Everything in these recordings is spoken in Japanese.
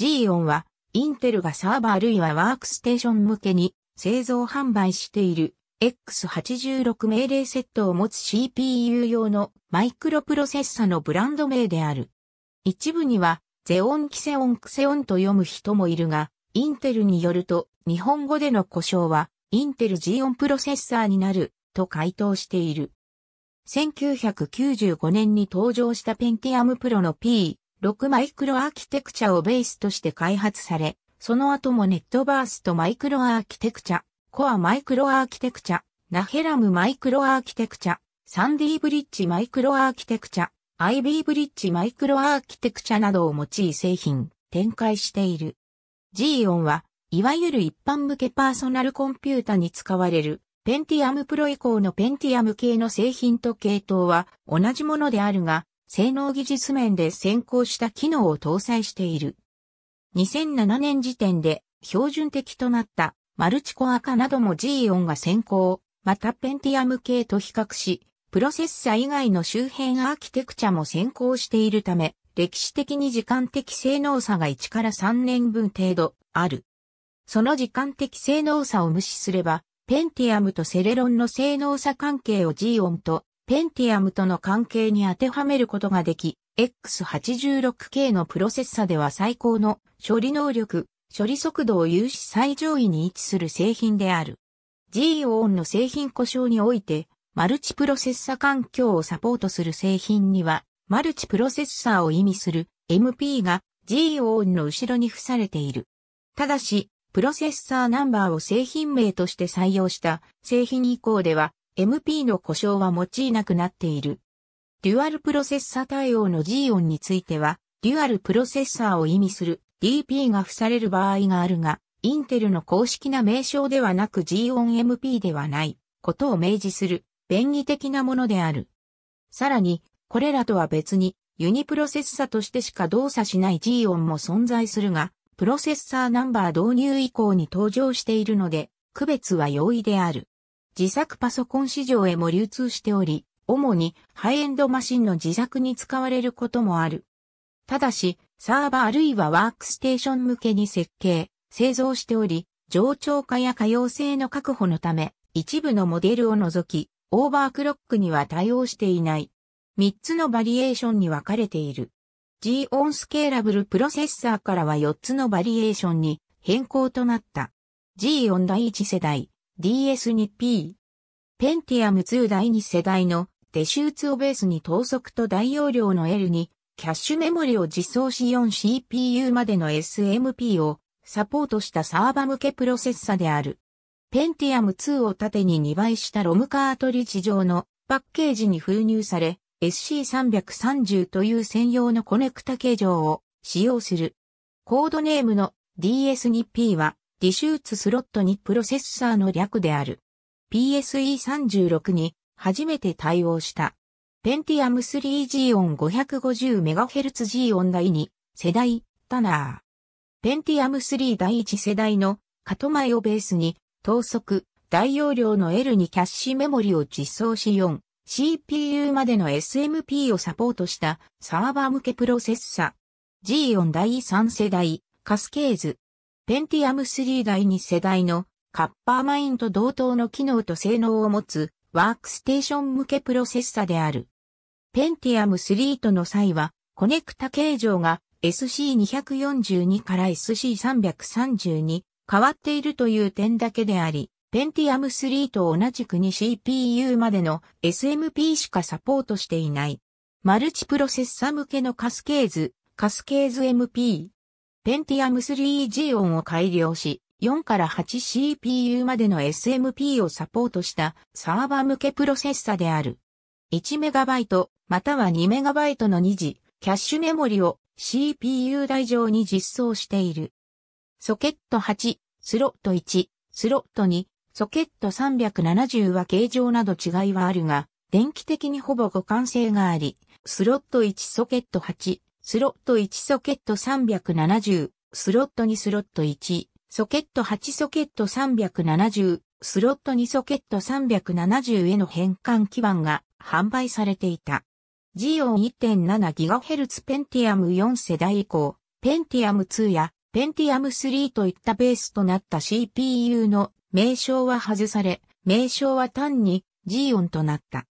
ジーオンは、インテルがサーバーあるいはワークステーション向けに製造販売している X86 命令セットを持つ CPU 用のマイクロプロセッサのブランド名である。一部には、ゼオンキセオンクセオンと読む人もいるが、インテルによると、日本語での故障は、インテルジーオンプロセッサーになる、と回答している。1995年に登場したペンティアムプロの P、6マイクロアーキテクチャをベースとして開発され、その後もネットバーストマイクロアーキテクチャ、コアマイクロアーキテクチャ、ナヘラムマイクロアーキテクチャ、サンディーブリッジマイクロアーキテクチャ、IB ブリッジマイクロアーキテクチャなどを用い製品、展開している。g e o は、いわゆる一般向けパーソナルコンピュータに使われる、ペンティアムプロ以降のペンティアム系の製品と系統は同じものであるが、性能技術面で先行した機能を搭載している。2007年時点で標準的となったマルチコア化なども G オンが先行、またペンティアム系と比較し、プロセッサ以外の周辺アーキテクチャも先行しているため、歴史的に時間的性能差が1から3年分程度ある。その時間的性能差を無視すれば、ペンティアムとセレロンの性能差関係を G オンとペンティアムとの関係に当てはめることができ、X86K のプロセッサでは最高の処理能力、処理速度を有し最上位に位置する製品である。G-ON の製品故障において、マルチプロセッサ環境をサポートする製品には、マルチプロセッサーを意味する MP が G-ON の後ろに付されている。ただし、プロセッサーナンバーを製品名として採用した製品以降では、MP の故障は用いなくなっている。デュアルプロセッサ対応の G 音については、デュアルプロセッサーを意味する DP が付される場合があるが、インテルの公式な名称ではなく G 音 MP ではないことを明示する便宜的なものである。さらに、これらとは別にユニプロセッサとしてしか動作しない G 音も存在するが、プロセッサーナンバー導入以降に登場しているので、区別は容易である。自作パソコン市場へも流通しており、主にハイエンドマシンの自作に使われることもある。ただし、サーバーあるいはワークステーション向けに設計、製造しており、冗長化や可用性の確保のため、一部のモデルを除き、オーバークロックには対応していない。三つのバリエーションに分かれている。G オンスケーラブルプロセッサーからは四つのバリエーションに変更となった。G オン第一世代、DS2P。ペンティアム2第2世代のデシューツをベースに等速と大容量の L にキャッシュメモリを実装し 4CPU までの SMP をサポートしたサーバ向けプロセッサである。Pentium 2を縦に2倍したロムカートリッジ上のパッケージに封入され SC330 という専用のコネクタ形状を使用する。コードネームの DS2P はディシューツスロットにプロセッサーの略である。PSE36 に初めて対応した。Pentium 3G 音 550MHz G 音第2世代タナー。Pentium 3第1世代のカトマイをベースに等速大容量の L2 キャッシュメモリを実装し4 CPU までの SMP をサポートしたサーバー向けプロセッサ。G4 第3世代カスケーズペンティアム3第2世代のカッパーマインと同等の機能と性能を持つワークステーション向けプロセッサである。ペンティアム3との際は、コネクタ形状が SC242 から SC332 変わっているという点だけであり、ペンティアム3と同じくに CPU までの SMP しかサポートしていない。マルチプロセッサ向けのカスケーズ、カスケーズ MP、ペンティアム m 3G 音を改良し、4から 8CPU までの SMP をサポートしたサーバー向けプロセッサである。1MB または 2MB の2次キャッシュメモリを CPU 台上に実装している。ソケット8、スロット1、スロット2、ソケット370は形状など違いはあるが、電気的にほぼ互換性があり、スロット1ソケット8、スロット1ソケット370、スロット2スロット1、ソケット8ソケット370、スロット2ソケット370への変換基板が販売されていた。ジオン 1.7GHz ペンティアム4世代以降、ペンティアム2やペンティアム3といったベースとなった CPU の名称は外され、名称は単にジオンとなった。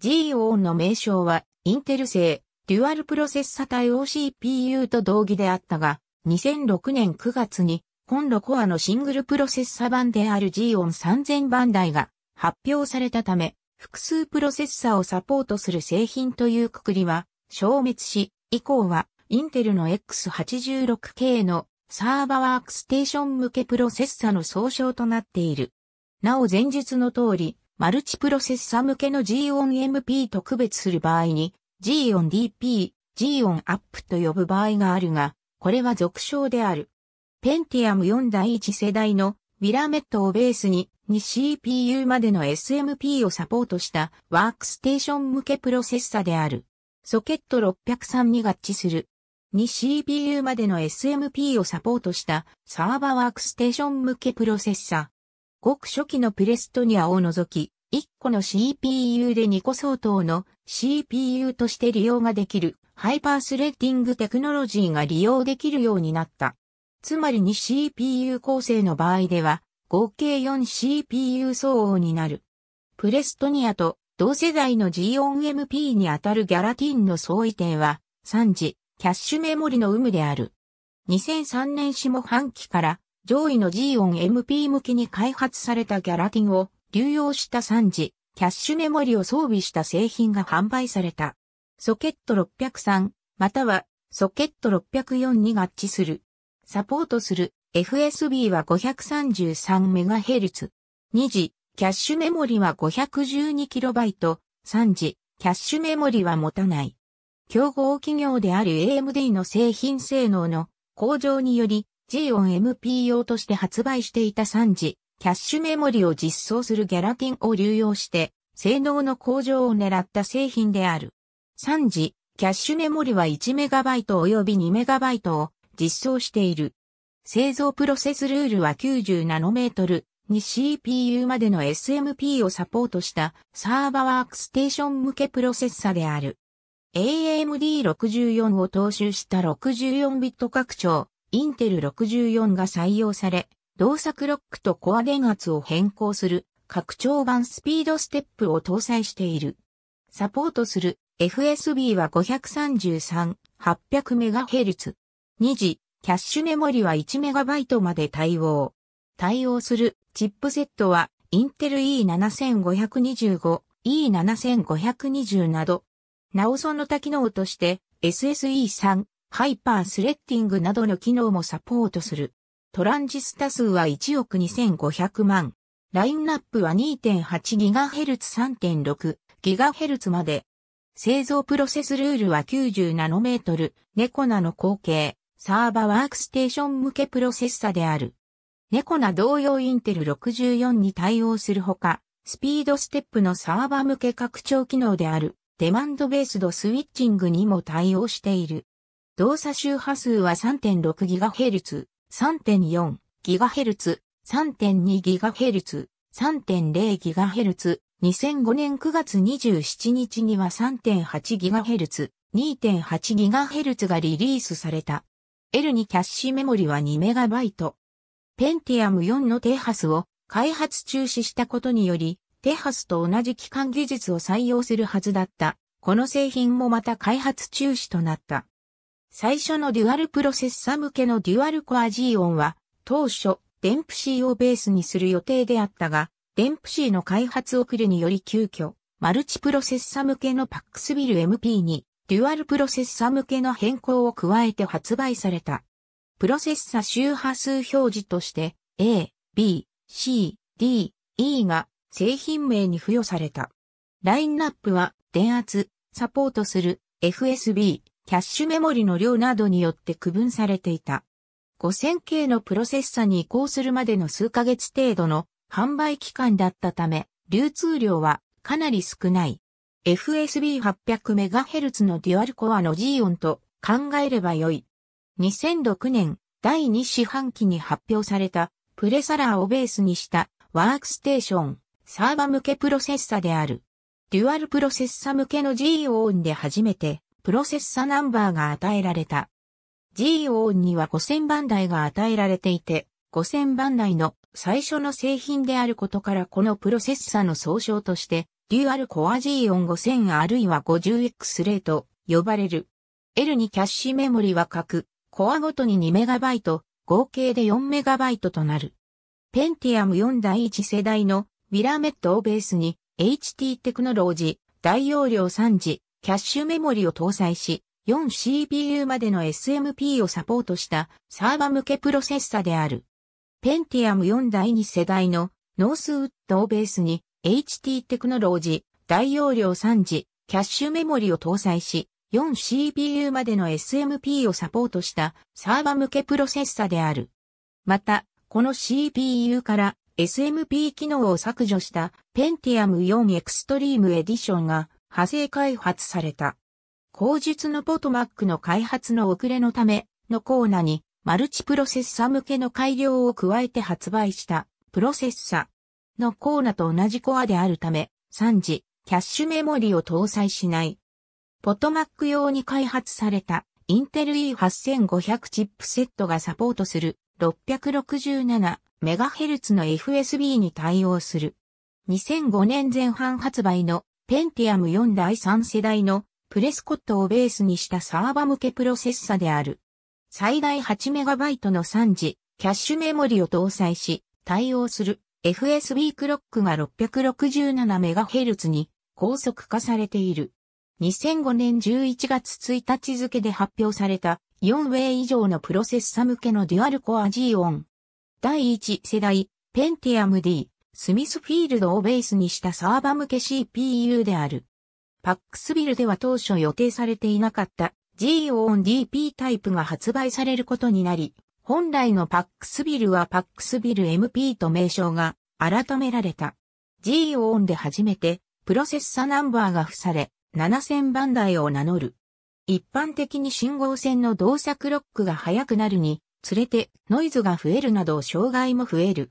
ジオンの名称はインテル製デュアルプロセッサ対応 CPU と同義であったが、2006年9月に、ンロコアのシングルプロセッサ版である g e o n 3000番台が発表されたため、複数プロセッサをサポートする製品というくくりは消滅し、以降はインテルの X86 系のサーバワークステーション向けプロセッサの総称となっている。なお前述の通り、マルチプロセッサ向けの g n m p と区別する場合に、G 音 DP、G 音アップと呼ぶ場合があるが、これは俗称である。ペンティアム4第1世代のウィラメットをベースに、2 CPU までの SMP をサポートしたワークステーション向けプロセッサである。ソケット603に合致する。2 CPU までの SMP をサポートしたサーバーワークステーション向けプロセッサ。ごく初期のプレストニアを除き、1個の CPU で2個相当の CPU として利用ができるハイパースレッディングテクノロジーが利用できるようになった。つまり 2CPU 構成の場合では合計 4CPU 相応になる。プレストニアと同世代の G4MP にあたるギャラティンの相違点は3次キャッシュメモリの有無である。2003年下半期から上位の G4MP 向きに開発されたギャラティンを流用した3次キャッシュメモリを装備した製品が販売された。ソケット603、またはソケット604に合致する。サポートする FSB は 533MHz。2時、キャッシュメモリは 512KB。3時、キャッシュメモリは持たない。競合企業である AMD の製品性能の向上により、G-ON MP 用として発売していた3時、キャッシュメモリを実装するギャラティンを流用して、性能の向上を狙った製品である。3次、キャッシュメモリは 1MB 及び 2MB を実装している。製造プロセスルールは90ナノメートルに CPU までの SMP をサポートしたサーバワークステーション向けプロセッサである。AMD64 を踏襲した64ビット拡張、インテル64が採用され、動作クロックとコア電圧を変更する拡張版スピードステップを搭載している。サポートする FSB は 533-800MHz。2次、キャッシュメモリは 1MB まで対応。対応するチップセットはインテル E7525、E7520 など。なおその他機能として SSE3、ハイパースレッティングなどの機能もサポートする。トランジスタ数は1億2500万。ラインナップは 2.8GHz3.6GHz まで。製造プロセスルールは90ナノメートル、ネコナの後継、サーバワークステーション向けプロセッサである。ネコナ同様インテル64に対応するほか、スピードステップのサーバ向け拡張機能である、デマンドベースドスイッチングにも対応している。動作周波数は 3.6GHz、3.4GHz、3.2GHz、3.0GHz、2005年9月27日には 3.8GHz、2.8GHz がリリースされた。L にキャッシュメモリは 2MB。Pentium 4のテハスを開発中止したことにより、テハスと同じ機関技術を採用するはずだった。この製品もまた開発中止となった。最初のデュアルプロセッサ向けのデュアルコア G ンは、当初、デンプシーをベースにする予定であったが、デンプシーの開発遅れにより急遽、マルチプロセッサ向けのパックスビル MP に、デュアルプロセッサ向けの変更を加えて発売された。プロセッサ周波数表示として、A、B、C、D、E が製品名に付与された。ラインナップは、電圧、サポートする、FSB、キャッシュメモリの量などによって区分されていた。5000系のプロセッサに移行するまでの数ヶ月程度の販売期間だったため、流通量はかなり少ない。FSB800MHz のデュアルコアの G ンと考えればよい。2006年第2四半期に発表されたプレサラーをベースにしたワークステーション、サーバ向けプロセッサである。デュアルプロセッサ向けの G ンで初めてプロセッサナンバーが与えられた。G オンには5000番台が与えられていて、5000番台の最初の製品であることからこのプロセッサの総称として、デュアルコア G オン5000あるいは 50X レート呼ばれる。L にキャッシュメモリは各、コアごとに 2MB、合計で 4MB となる。ペンティアム4第1世代のウィラーメットをベースに HT テクノロジー大容量3次キャッシュメモリを搭載し、4CPU までの SMP をサポートしたサーバ向けプロセッサである。Pentium 4第2世代のノースウッドをベースに HT テクノロジー大容量3次キャッシュメモリを搭載し 4CPU までの SMP をサポートしたサーバ向けプロセッサである。また、この CPU から SMP 機能を削除した Pentium 4 Extreme Edition が派生開発された。後述のポトマックの開発の遅れのためのコーナーにマルチプロセッサ向けの改良を加えて発売したプロセッサのコーナーと同じコアであるため3次キャッシュメモリを搭載しない。ポトマック用に開発されたインテル E8500 チップセットがサポートする 667MHz の FSB に対応する。2005年前半発売のペンティアム4第3世代のプレスコットをベースにしたサーバ向けプロセッサである。最大 8MB の3次、キャッシュメモリを搭載し、対応する FSB クロックが 667MHz に高速化されている。2005年11月1日付で発表された4ウェイ以上のプロセッサ向けのデュアルコア G オン。第1世代、ペンティアム D スミスフィールドをベースにしたサーバ向け CPU である。パックスビルでは当初予定されていなかった GONDP タイプが発売されることになり、本来のパックスビルはパックスビル MP と名称が改められた。GON で初めてプロセッサナンバーが付され、7000番台を名乗る。一般的に信号線の動作クロックが速くなるにつれてノイズが増えるなど障害も増える。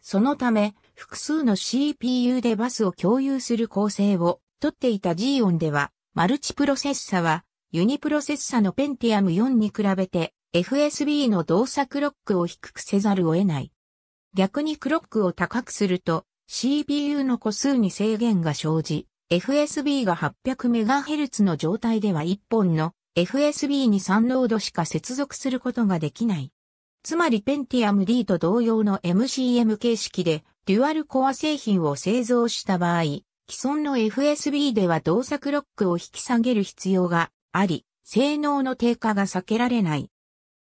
そのため、複数の CPU でバスを共有する構成をとっていた g オンでは、マルチプロセッサは、ユニプロセッサの Pentium 4に比べて FSB の動作クロックを低くせざるを得ない。逆にクロックを高くすると CPU の個数に制限が生じ、FSB が 800MHz の状態では1本の FSB に3ノードしか接続することができない。つまり Pentium D と同様の MCM 形式でデュアルコア製品を製造した場合、既存の FSB では動作クロックを引き下げる必要があり、性能の低下が避けられない。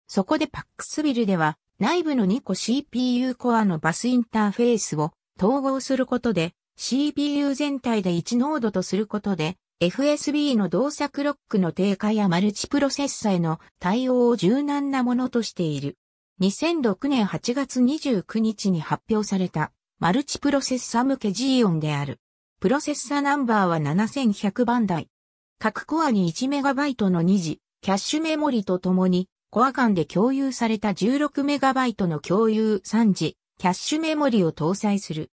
そこでパックスビルでは内部の2個 CPU コアのバスインターフェースを統合することで CPU 全体で1ノードとすることで FSB の動作クロックの低下やマルチプロセッサへの対応を柔軟なものとしている。2006年8月29日に発表されたマルチプロセッサ向け G ンである。プロセッサナンバーは7100番台。各コアに 1MB の2次、キャッシュメモリとともに、コア間で共有された 16MB の共有3次、キャッシュメモリを搭載する。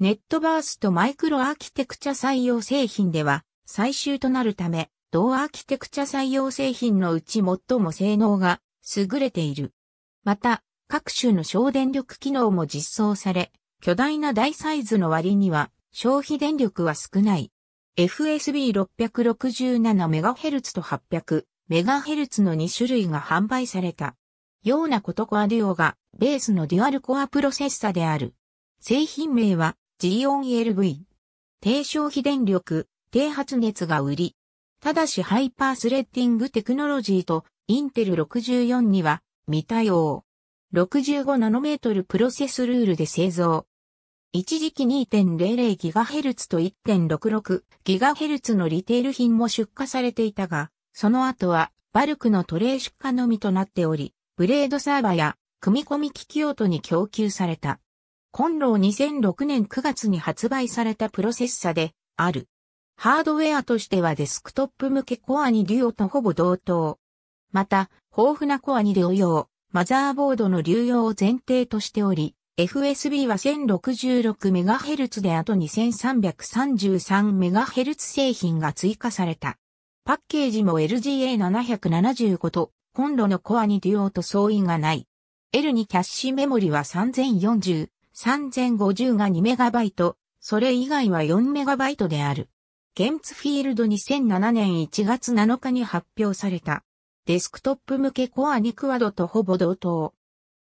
ネットバースとマイクロアーキテクチャ採用製品では、最終となるため、同アーキテクチャ採用製品のうち最も性能が優れている。また、各種の省電力機能も実装され、巨大な大サイズの割には消費電力は少ない。FSB667MHz と 800MHz の2種類が販売された。ようなことコアデュオがベースのデュアルコアプロセッサである。製品名は G4LV。低消費電力、低発熱が売り。ただしハイパースレッティングテクノロジーとインテル64には未対応。65ナノメートルプロセスルールで製造。一時期 2.00GHz と 1.66GHz のリテール品も出荷されていたが、その後はバルクのトレー出荷のみとなっており、ブレードサーバーや組み込み機器用途に供給された。コンロを2006年9月に発売されたプロセッサである。ハードウェアとしてはデスクトップ向けコアにデュオとほぼ同等。また、豊富なコアュオ用、マザーボードの流用を前提としており、FSB は 1066MHz であと 2333MHz 製品が追加された。パッケージも LGA775 とコンロのコアにデュオと相違がない。L にキャッシュメモリは3040、3050が 2MB、それ以外は 4MB である。ゲンツフィールド2007年1月7日に発表された。デスクトップ向けコアにクワドとほぼ同等。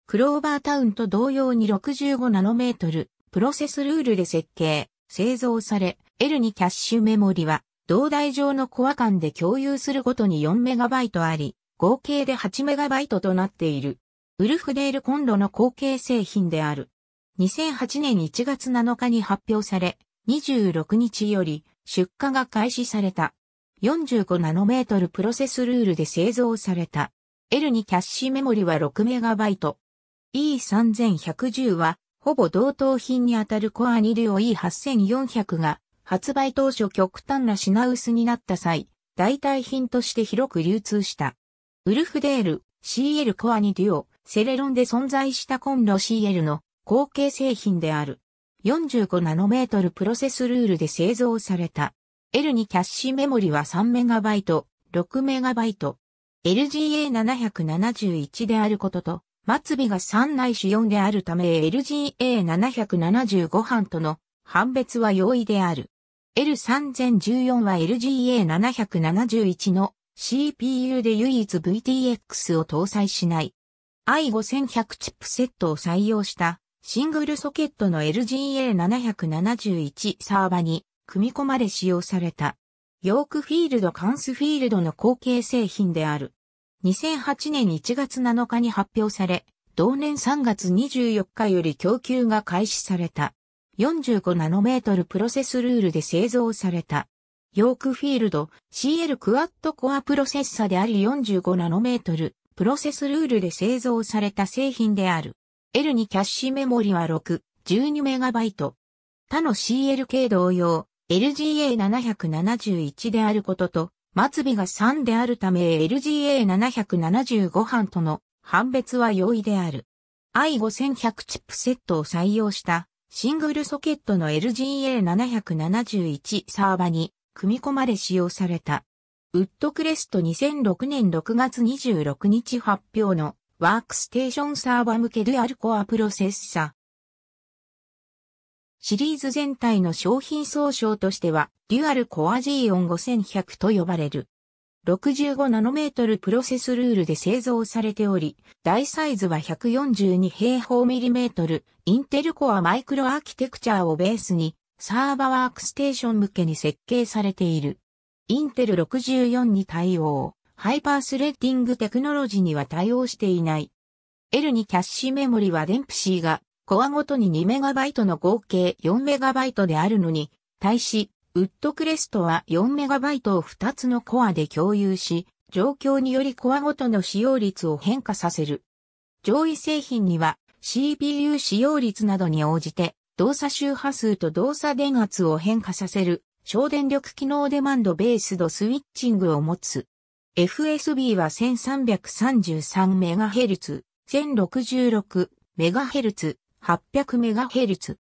クローバータウンと同様に65ナノメートル、プロセスルールで設計、製造され、L2 キャッシュメモリは、同台上のコア間で共有するごとに4イトあり、合計で8イトとなっている。ウルフデールコンロの後継製品である。2008年1月7日に発表され、26日より出荷が開始された。45ナノメートルプロセスルールで製造された。L2 キャッシュメモリは6イト。E3110 は、ほぼ同等品にあたるコアニ2オ E8400 が、発売当初極端な品薄になった際、代替品として広く流通した。ウルフデール、CL コアニデュオ、セレロンで存在したコンロ CL の後継製品である。45ナノメートルプロセスルールで製造された。L にキャッシュメモリは3イト、6イト。LGA771 であることと、末尾が3内種主4であるため LGA775 班との判別は容易である。L3014 は LGA771 の CPU で唯一 VTX を搭載しない。i5100 チップセットを採用したシングルソケットの LGA771 サーバに組み込まれ使用された。ヨークフィールドカンスフィールドの後継製品である。2008年1月7日に発表され、同年3月24日より供給が開始された。45ナノメートルプロセスルールで製造された。ヨークフィールド CL クワッドコアプロセッサであり45ナノメートルプロセスルールで製造された製品である。L にキャッシュメモリは6、12メガバイト。他の CLK 同様、LGA771 であることと、末尾が3であるため LGA775 班との判別は容易である。i5100 チップセットを採用したシングルソケットの LGA771 サーバに組み込まれ使用された。ウッドクレスト2006年6月26日発表のワークステーションサーバ向けデュアルコアプロセッサシリーズ全体の商品総称としては、デュアルコア G オン5100と呼ばれる。65ナノメートルプロセスルールで製造されており、大サイズは142平方ミリメートル、インテルコアマイクロアーキテクチャーをベースに、サーバーワークステーション向けに設計されている。インテル64に対応、ハイパースレッディングテクノロジーには対応していない。L にキャッシュメモリはデンプシーがコアごとに 2MB の合計 4MB であるのに、対し、ウッドクレストは 4MB を2つのコアで共有し、状況によりコアごとの使用率を変化させる。上位製品には CPU 使用率などに応じて動作周波数と動作電圧を変化させる省電力機能デマンドベースドスイッチングを持つ。FSB は 1333MHz、1066MHz、800MHz。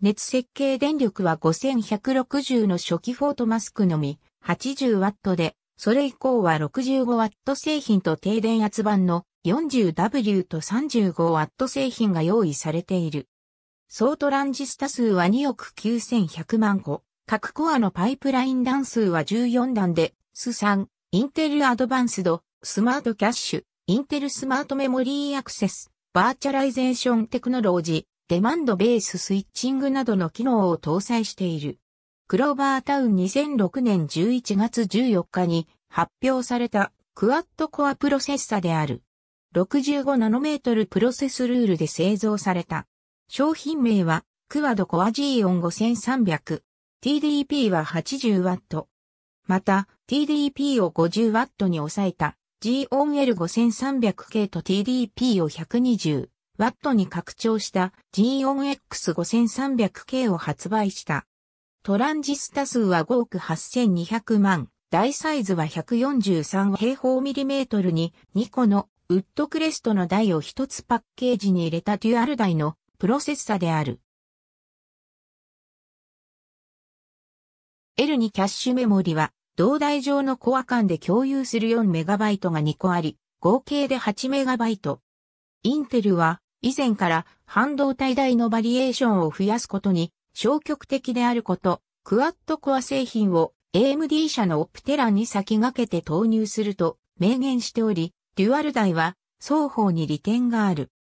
熱設計電力は5160の初期フォートマスクのみ 80W で、それ以降は 65W 製品と低電圧版の 40W と 35W 製品が用意されている。総トランジスタ数は2億9100万個。各コアのパイプライン段数は14段で、ス3、インテルアドバンスド、スマートキャッシュ、インテルスマートメモリーアクセス、バーチャライゼーションテクノロジー、デマンドベーススイッチングなどの機能を搭載している。クローバータウン2006年11月14日に発表されたクワッドコアプロセッサである。65ナノメートルプロセスルールで製造された。商品名はクワドコア G オン5300。TDP は 80W。また TDP を 50W に抑えた g o n l 5 3 0 0系と TDP を 120W に拡張した g o n x 5 3 0 0系を発売した。トランジスタ数は5億8200万、大サイズは143平方ミリメートルに2個のウッドクレストの台を1つパッケージに入れたデュアル台のプロセッサである。L2 キャッシュメモリは同台上のコア間で共有する 4MB が2個あり、合計で 8MB。インテルは以前から半導体台のバリエーションを増やすことに消極的であること、クワッドコア製品を AMD 社のオプテラに先駆けて投入すると明言しており、デュアル台は双方に利点がある。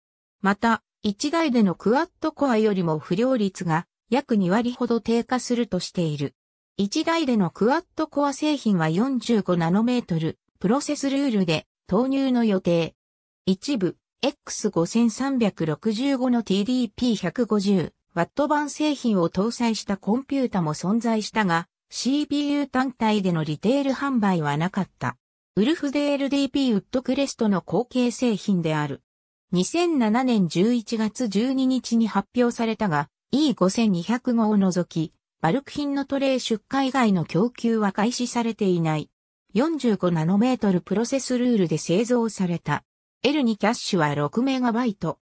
また、1台でのクワッドコアよりも不良率が約2割ほど低下するとしている。1台でのクワッドコア製品は45ナノメートル、プロセスルールで投入の予定。一部、X5365 の TDP150 ワット版製品を搭載したコンピュータも存在したが、CPU 単体でのリテール販売はなかった。ウルフデ LDP ウッドクレストの後継製品である。2007年11月12日に発表されたが、E5200 号を除き、バルク品のトレイ出荷以外の供給は開始されていない。45ナノメートルプロセスルールで製造された。L2 キャッシュは6メガバイト。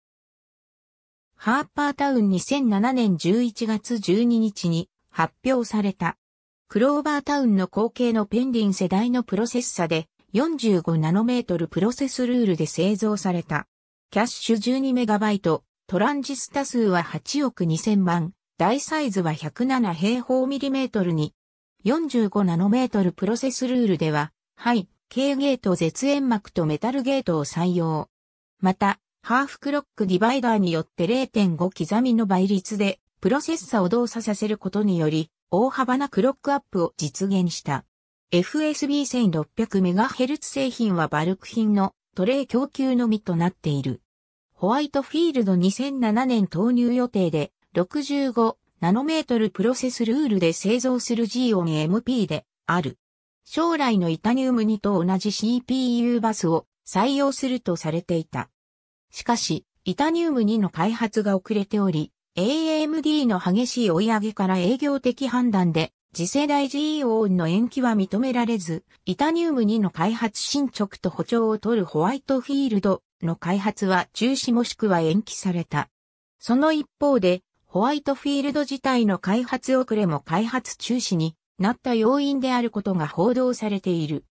ハーパータウン2007年11月12日に発表された。クローバータウンの後継のペンリン世代のプロセッサで45ナノメートルプロセスルールで製造された。キャッシュ12メガバイト、トランジスタ数は8億2000万、大サイズは107平方ミリメートルに、45ナノメートルプロセスルールでは、い軽ゲート絶縁膜とメタルゲートを採用。また、ハーフクロックディバイダーによって0.5刻みの倍率で、プロセッサを動作させることにより、大幅なクロックアップを実現した。FSB1600MHz 製品はバルク品のトレイ供給のみとなっている。ホワイトフィールド2007年投入予定で、65ナノメートルプロセスルールで製造するジオン MP である。将来のイタニウム2と同じ CPU バスを採用するとされていた。しかし、イタニウム2の開発が遅れており、AMD の激しい追い上げから営業的判断で、次世代 g オンの延期は認められず、イタニウム2の開発進捗と歩調を取るホワイトフィールドの開発は中止もしくは延期された。その一方で、ホワイトフィールド自体の開発遅れも開発中止になった要因であることが報道されている。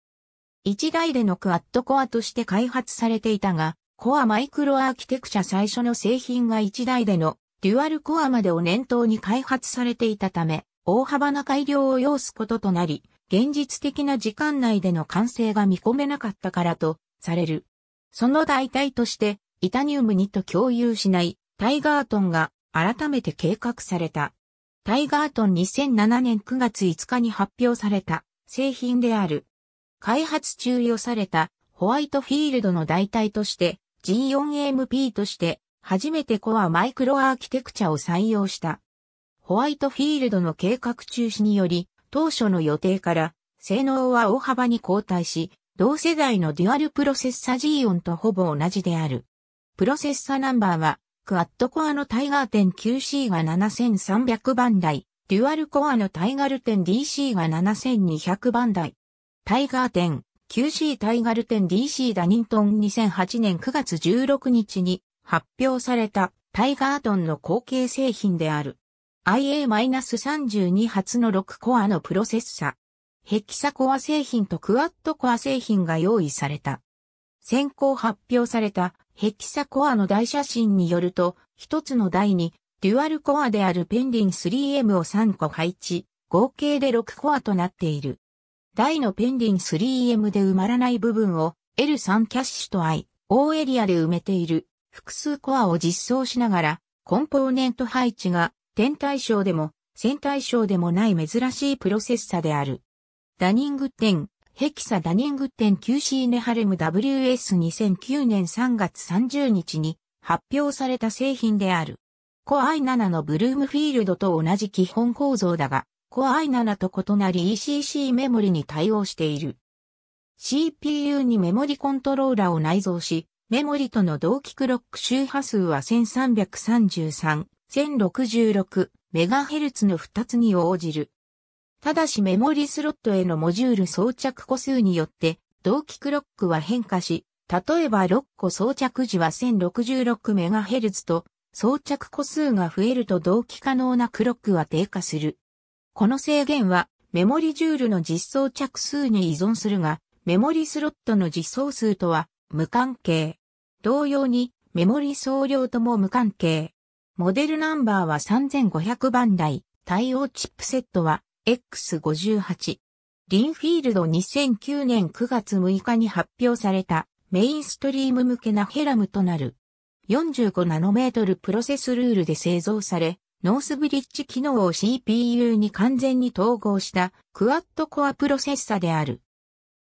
一台でのクアッドコアとして開発されていたが、コアマイクロアーキテクチャ最初の製品が一台でのデュアルコアまでを念頭に開発されていたため、大幅な改良を要すこととなり、現実的な時間内での完成が見込めなかったからとされる。その代替として、イタニウム2と共有しないタイガートンが改めて計画された。タイガートン2007年9月5日に発表された製品である。開発中予されたホワイトフィールドの代替として G4MP として初めてコアマイクロアーキテクチャを採用した。ホワイトフィールドの計画中止により当初の予定から性能は大幅に後退し同世代のデュアルプロセッサ G4 とほぼ同じである。プロセッサナンバーはクアットコアのタイガーテン q c が7300番台、デュアルコアのタイガルン DC が7200番台。タイガーテン q c タイガルン DC ダニントン2008年9月16日に発表されたタイガートンの後継製品である。IA-32 発の6コアのプロセッサ。ヘキサコア製品とクワッドコア製品が用意された。先行発表されたヘキサコアの大写真によると、一つの台に、デュアルコアであるペンリン 3M を3個配置、合計で6コアとなっている。台のペンリン 3M で埋まらない部分を L3 キャッシュと I、O エリアで埋めている複数コアを実装しながら、コンポーネント配置が天対称でも、線対称でもない珍しいプロセッサである。ダニング10、ヘキサ・ダニングテン QC ネハレム WS2009 年3月30日に発表された製品である。コア i7 のブルームフィールドと同じ基本構造だが、コア i7 と異なり ECC メモリに対応している。CPU にメモリコントローラーを内蔵し、メモリとの同期クロック周波数は1333、1066MHz の2つに応じる。ただしメモリスロットへのモジュール装着個数によって、同期クロックは変化し、例えば6個装着時は 1066MHz と、装着個数が増えると同期可能なクロックは低下する。この制限は、メモリジュールの実装着数に依存するが、メモリスロットの実装数とは無関係。同様に、メモリ総量とも無関係。モデルナンバーは3500番台、対応チップセットは X58。リンフィールド2009年9月6日に発表されたメインストリーム向けなヘラムとなる。45ナノメートルプロセスルールで製造され、ノースブリッジ機能を CPU に完全に統合したクワッドコアプロセッサである。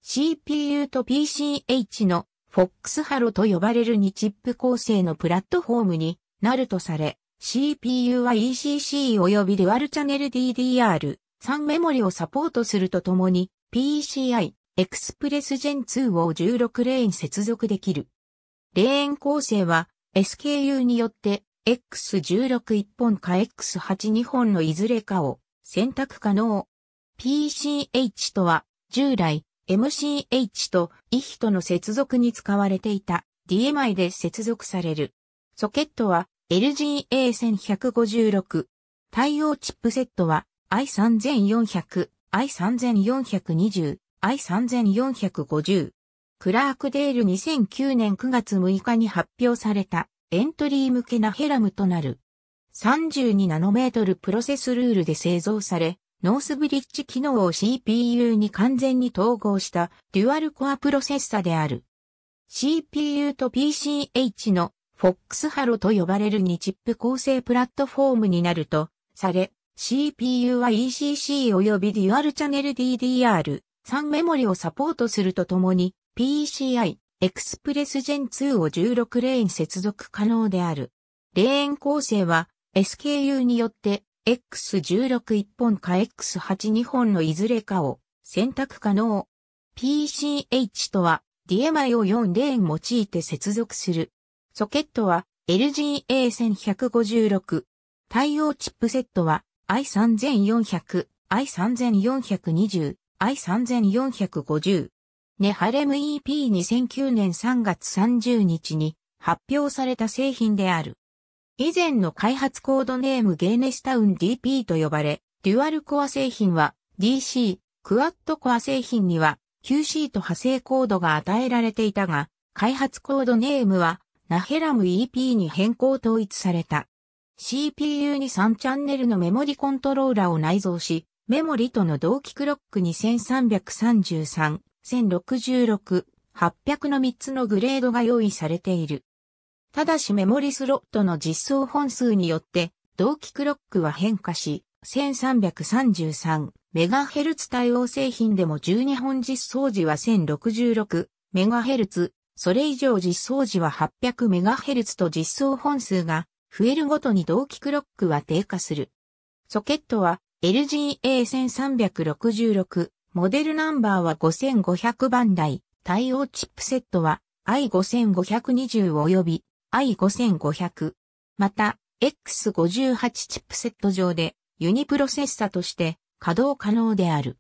CPU と PCH の FOX ハロと呼ばれる2チップ構成のプラットフォームになるとされ、CPU は ECC 及びデュアルチャネル DDR、3メモリをサポートするとともに PCI Express Gen 2を16レーン接続できる。レーン構成は SKU によって X161 本か X82 本のいずれかを選択可能。PCH とは従来 MCH と IH との接続に使われていた DMI で接続される。ソケットは LGA1156。対応チップセットは I3400、I3420、I3450。クラークデール2009年9月6日に発表されたエントリー向けなヘラムとなる。32ナノメートルプロセスルールで製造され、ノースブリッジ機能を CPU に完全に統合したデュアルコアプロセッサである。CPU と PCH の FOX ハロと呼ばれる2チップ構成プラットフォームになるとされ、CPU は ECC 及びデュアルチャネル DDR3 メモリをサポートするとともに PCI Express Gen 2を16レーン接続可能である。レーン構成は SKU によって X161 本か X82 本のいずれかを選択可能。PCH とは DMI を4レーン用いて接続する。ソケットは LGA1156。対応チップセットは I3400、I3420、I3450。ネハレム EP2009 年3月30日に発表された製品である。以前の開発コードネームゲーネスタウン DP と呼ばれ、デュアルコア製品は DC、クワッドコア製品には QC と派生コードが与えられていたが、開発コードネームはナヘラム EP に変更統一された。CPU に3チャンネルのメモリコントローラーを内蔵し、メモリとの同期クロック2333、1066、800の3つのグレードが用意されている。ただしメモリスロットの実装本数によって、同期クロックは変化し、1333メガヘルツ対応製品でも12本実装時は1066メガヘルツ、それ以上実装時は800メガヘルツと実装本数が増えるごとに同期クロックは低下する。ソケットは LGA1366、モデルナンバーは5500番台、対応チップセットは i5520 及び i5500。また、X58 チップセット上でユニプロセッサとして稼働可能である。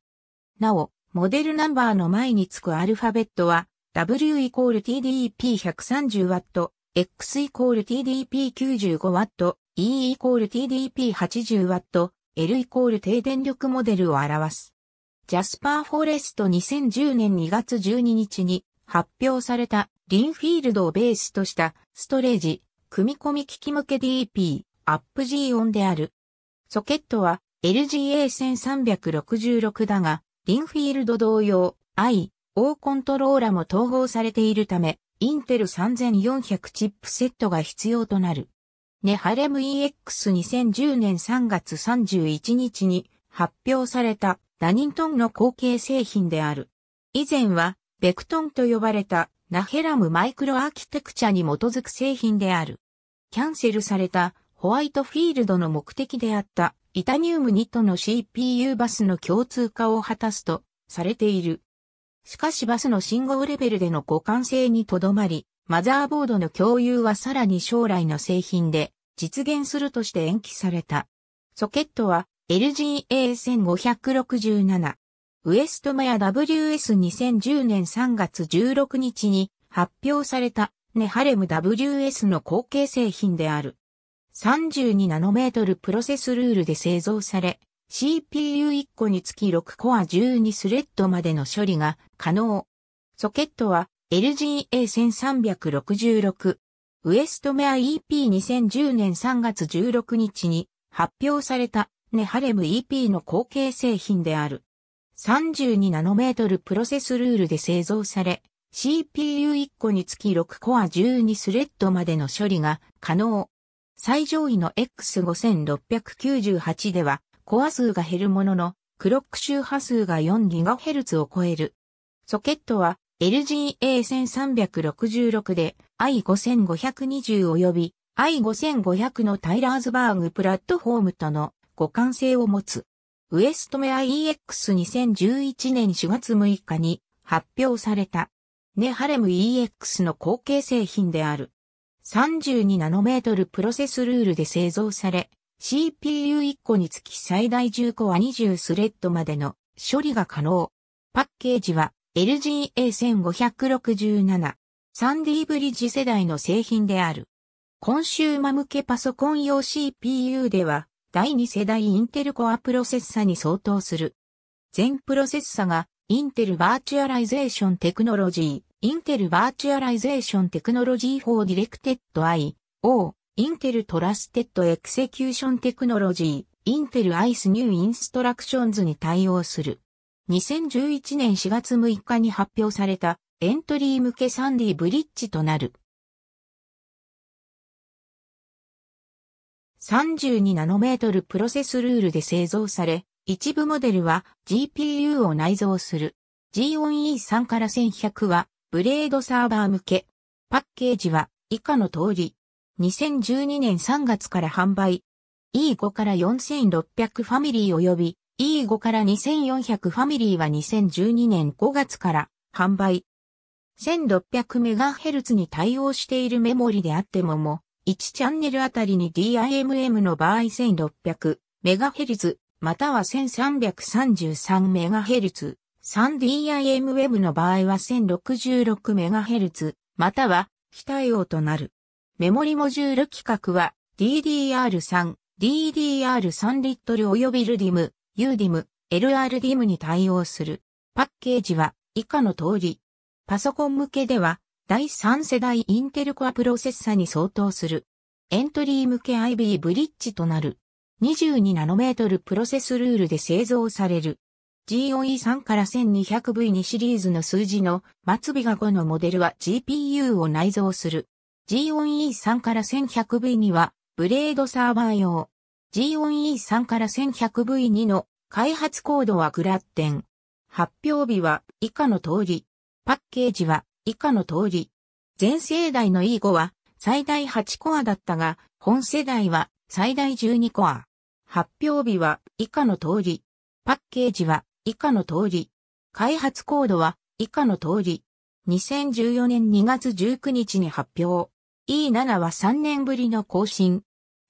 なお、モデルナンバーの前につくアルファベットは W イコール t d p 1 3 0 w X イコール TDP95W、E イコール TDP80W、L イコール低電力モデルを表す。ジャスパーフォレスト2010年2月12日に発表されたリンフィールドをベースとしたストレージ、組み込み機器向け DP、アップ G ンである。ソケットは LGA1366 だが、リンフィールド同様、I、O コントローラも統合されているため、インテル3400チップセットが必要となる。ネハレム EX2010 年3月31日に発表されたダニントンの後継製品である。以前はベクトンと呼ばれたナヘラムマイクロアーキテクチャに基づく製品である。キャンセルされたホワイトフィールドの目的であったイタニウム2との CPU バスの共通化を果たすとされている。しかしバスの信号レベルでの互換性にとどまり、マザーボードの共有はさらに将来の製品で実現するとして延期された。ソケットは LGA1567。ウエストマヤ WS2010 年3月16日に発表されたネハレム WS の後継製品である。32ナノメートルプロセスルールで製造され、CPU1 個につき6コア12スレッドまでの処理が可能。ソケットは LGA1366。ウエストメア EP2010 年3月16日に発表されたネハレム EP の後継製品である。32ナノメートルプロセスルールで製造され、CPU1 個につき6コア12スレッドまでの処理が可能。最上位の X5698 ではコア数が減るものの、クロック周波数が 4GHz を超える。ソケットは LGA1366 で I5520 及び I5500 のタイラーズバーグプラットフォームとの互換性を持つ。ウエストメア EX2011 年4月6日に発表された。ネハレム EX の後継製品である。32ナノメートルプロセスルールで製造され、CPU1 個につき最大10個は20スレッドまでの処理が可能。パッケージは LGA1567、サンディブリッジ世代の製品である。コンシューマ向けパソコン用 CPU では、第2世代インテルコアプロセッサに相当する。全プロセッサが、インテルバーチュアライゼーションテクノロジー、インテルバーチュアライゼーションテクノロジー4ディレクテッド I、O、インテルトラステッドエクセキューションテクノロジー、インテルアイスニューインストラクションズに対応する。2011年4月6日に発表されたエントリー向けサンディブリッジとなる。32ナノメートルプロセスルールで製造され、一部モデルは GPU を内蔵する。G4E3 から1100はブレードサーバー向け。パッケージは以下の通り、2012年3月から販売。E5 から4600ファミリー及び E5 から2400ファミリーは2012年5月から販売。1600MHz に対応しているメモリであってもも、1チャンネルあたりに DIMM の場合 1600MHz または 1333MHz、3DIMM の場合は 1066MHz または非対応となる。メモリモジュール規格は DDR3、DDR3 リットル及びルディム、UDIM、LRDIM に対応する。パッケージは以下の通り。パソコン向けでは第3世代インテルコアプロセッサに相当する。エントリー向け IB ブリッジとなる。22ナノメートルプロセスルールで製造される。GOE3 から 1200V2 シリーズの数字の末尾が5のモデルは GPU を内蔵する。g 1 e 3から 1100V には、ブレードサーバー用。g 1 e 3から 1100V2 の開発コードはグラッテン。発表日は以下の通り。パッケージは以下の通り。前世代の E5 は最大8コアだったが、本世代は最大12コア。発表日は以下の通り。パッケージは以下の通り。開発コードは以下の通り。2014年2月19日に発表。E7 は3年ぶりの更新。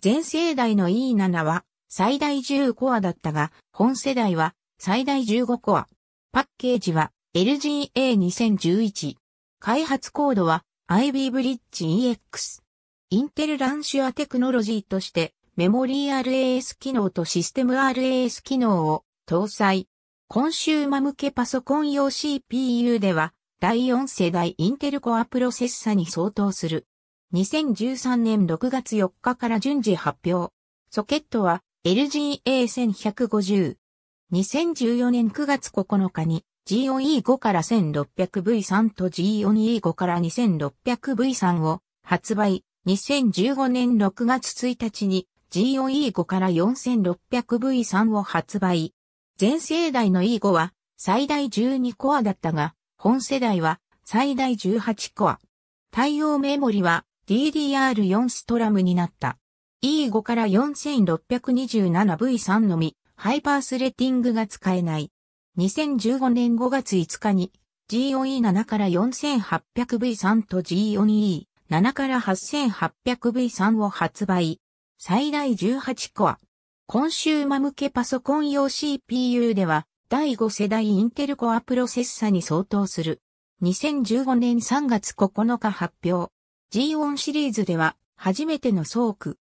前世代の E7 は最大10コアだったが、本世代は最大15コア。パッケージは LGA2011。開発コードは IB ブリッジ EX。インテルランシュアテクノロジーとしてメモリー RAS 機能とシステム RAS 機能を搭載。コンシューマ向けパソコン用 CPU では第4世代インテルコアプロセッサに相当する2013年6月4日から順次発表。ソケットは LGA1150。2014年9月9日に GOE5 から 1600V3 と GOE5 から 2600V3 を発売。2015年6月1日に GOE5 から 4600V3 を発売。前世代の E5 は最大12コアだったが、本世代は最大18コア。対応メモリは DDR4 ストラムになった。E5 から 4627V3 のみ、ハイパースレッティングが使えない。2015年5月5日に GOE7 から 4800V3 と G4E7 から 8800V3 を発売。最大18コア。コンシューマ向けパソコン用 CPU では、第5世代インテルコアプロセッサに相当する。2015年3月9日発表。G1 シリーズでは、初めてのソーク、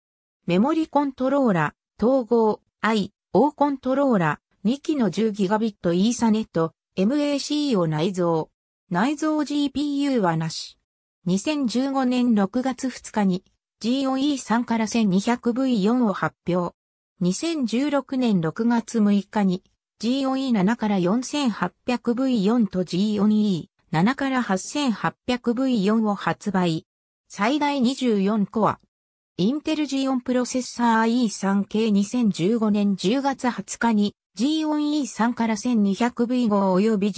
メモリコントローラ、統合、I、O コントローラ、2機の 10GB イーサネット、MAC を内蔵。内蔵 GPU はなし。2015年6月2日に GOE3 から 1200V4 を発表。2016年6月6日に GOE7 から 4800V4 と GOE7 から 8800V4 を発売。最大24コア。インテルジオンプロセッサー E3 系2015年10月20日に G4E3 から 1200V 号及び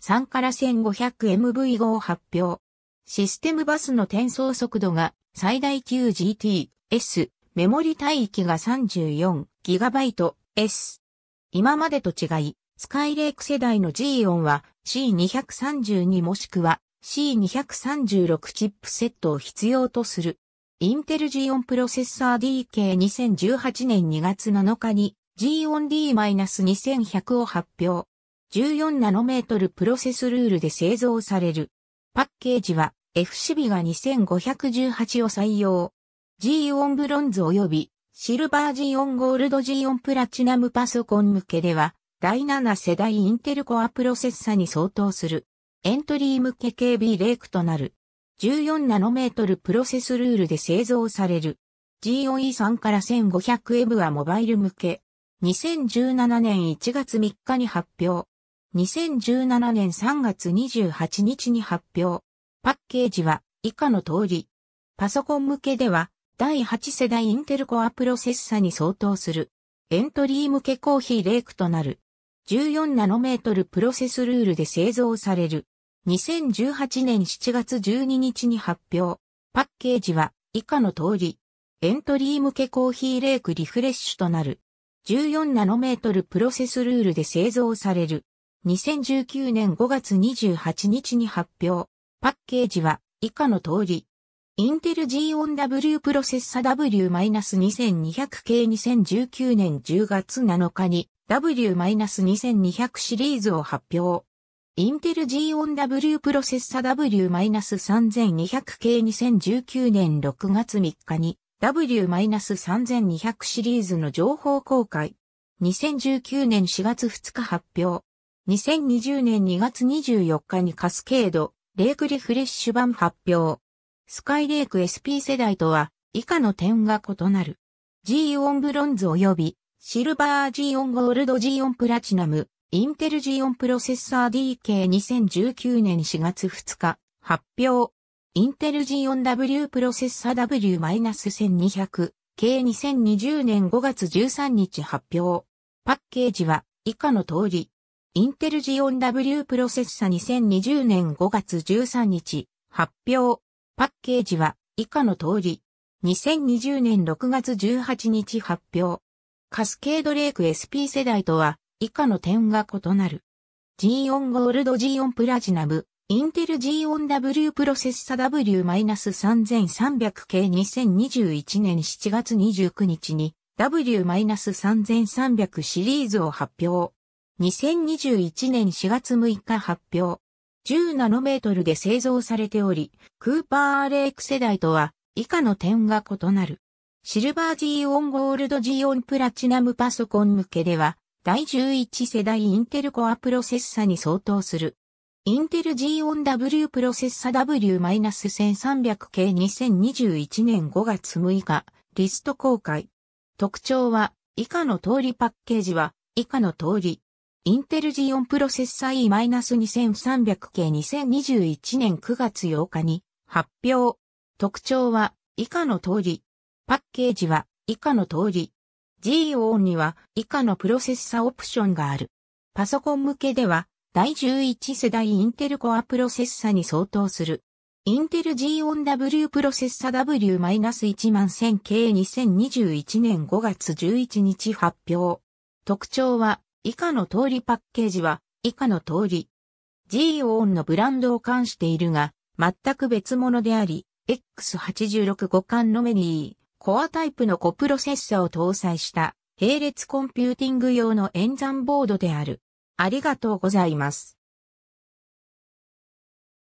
G4E3 から 1500MV 号を発表。システムバスの転送速度が最大 9GTS、メモリ帯域が 34GB S。今までと違い、スカイレーク世代の G4 は C232 もしくは C236 チップセットを必要とする。インテルジオンプロセッサー DK2018 年2月7日に G4D-2100 を発表。14ナノメートルプロセスルールで製造される。パッケージは FCB が2518を採用。G4 ブロンズ及びシルバー G4 ゴールド G4 プラチナムパソコン向けでは第7世代インテルコアプロセッサに相当する。エントリー向け KB レークとなる。14ナノメートルプロセスルールで製造される。GOE3 から 1500EV はモバイル向け。2017年1月3日に発表。2017年3月28日に発表。パッケージは以下の通り。パソコン向けでは第8世代インテルコアプロセッサに相当する。エントリー向けコーヒーレークとなる。14ナノメートルプロセスルールで製造される。2018年7月12日に発表。パッケージは以下の通り。エントリー向けコーヒーレークリフレッシュとなる。14ナノメートルプロセスルールで製造される。2019年5月28日に発表。パッケージは以下の通り。インテル G4W プロセッサ W-2200 系2019年10月7日に W-2200 シリーズを発表。インテル G1W プロセッサ W-3200 系2019年6月3日に W-3200 シリーズの情報公開。2019年4月2日発表。2020年2月24日にカスケード、レイクリフレッシュ版発表。スカイレイク SP 世代とは以下の点が異なる。G4 ブロンズ及びシルバー G4 ゴールド G4 プラチナムインテルジオンプロセッサー DK2019 年4月2日発表。インテルジオン W プロセッサー W-1200 K2020 年5月13日発表。パッケージは以下の通り。インテルジオン W プロセッサー2020年5月13日発表。パッケージは以下の通り。2020年6月18日発表。カスケードレイク SP 世代とは以下の点が異なる。G4 ゴールド G4 プラチナム、インテル G4W プロセッサ W-3300 k 2021年7月29日に W-3300 シリーズを発表。2021年4月6日発表。10ナノメートルで製造されており、クーパー RX 世代とは以下の点が異なる。シルバー G 4ゴールド G 4プラチナムパソコン向けでは、第11世代インテルコアプロセッサに相当する。インテル G4W プロセッサ W-1300 k 2021年5月6日、リスト公開。特徴は、以下の通りパッケージは、以下の通り。インテル G4 プロセッサ E-2300 k 2021年9月8日に発表。特徴は、以下の通り。パッケージは、以下の通り。GO には以下のプロセッサオプションがある。パソコン向けでは第11世代インテルコアプロセッサに相当する。インテル g on w プロセッサ W-11000 k 2021年5月11日発表。特徴は以下の通りパッケージは以下の通り。g n のブランドを冠しているが全く別物であり、X86 互換のメリー。コアタイプのコプロセッサを搭載した並列コンピューティング用の演算ボードである。ありがとうございます。